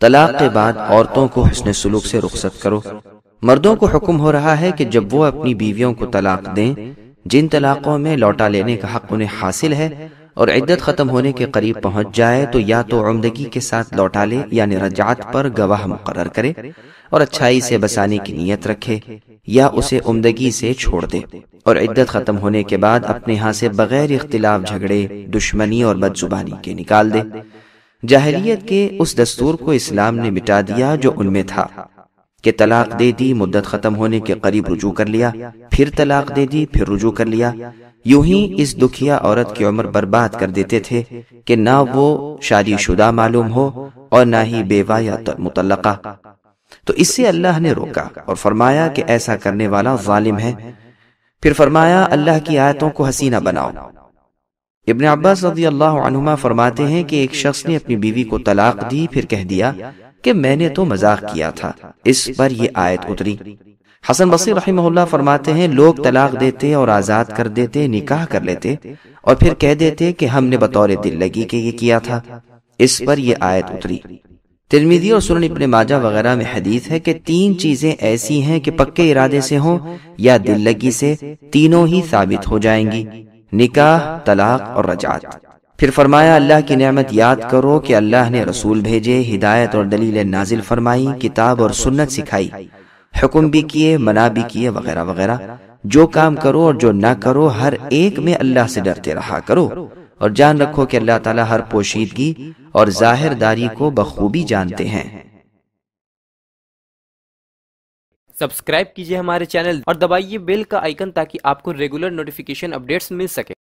तलाक के बाद औरतों को हसन सलूक से रुखसत करो मर्दों को हुक्म हो रहा है कि जब वो अपनी बीवियों को तलाक दें जिन तलाकों में लौटा लेने का हक उन्हें हासिल है और इद्दत ख़त्म होने के करीब पहुंच जाए तो या तो उमदगी के साथ लौटा ले यानी रजात पर गवाह मुकर करे और अच्छाई से बसाने की नीयत रखे या उसे उमदगी से छोड़ दे और इद्दत ख़त्म होने के बाद अपने यहाँ से बगैर इख्तिलाफ झगड़े दुश्मनी और बदजुबानी के निकाल दे जाहरीत के उस दस्तूर को इस्लाम ने मिटा दिया जो उनमें था कि तलाक दे दी मुद्दत खत्म होने के करीब रुजू कर लिया फिर तलाक दे दी फिर रुजू कर लिया यूं ही इस दुखिया औरत की उम्र बर्बाद कर देते थे कि ना वो शादीशुदा मालूम हो और ना ही बेवा या मुतलका तो इससे अल्लाह ने रोका और फरमाया कि ऐसा करने वाला जालिम है फिर फरमाया अल्लाह की आयतों को हसीना बनाओ इबन अब्बास रजी अल्लाह फरमाते हैं कि एक शख्स ने अपनी बीवी को तलाक दी फिर कह दिया कि मैंने तो मजाक किया था इस पर यह आयत उतरी हसन बसी रही फरमाते हैं लोग तलाक देते और आज़ाद कर देते निकाह कर लेते और फिर कह देते कि हमने बतौर दिल लगी के ये किया था इस पर यह आयत उतरी तिरमिदी और सुरन इबन माजा वगैरह में हदीस है कि तीन चीज़ें ऐसी हैं कि पक्के इरादे से हों या दिल लगी से तीनों ही साबित हो जाएंगी निकाह तलाक और रजात फिर फरमाया अल्लाह की नेमत याद करो कि अल्लाह ने रसूल भेजे हिदायत और दलील नाजिल फरमाई किताब और सुन्नत सिखाई हुक्म भी किए मना भी किए वगैरह वगैरह जो काम करो और जो ना करो हर एक में अल्लाह से डरते रहा करो और जान रखो कि अल्लाह ताला हर पोशीदगी और जाहिरदारी को बखूबी जानते हैं सब्सक्राइब कीजिए हमारे चैनल और दबाइए बेल का आइकन ताकि आपको रेगुलर नोटिफिकेशन अपडेट्स मिल सके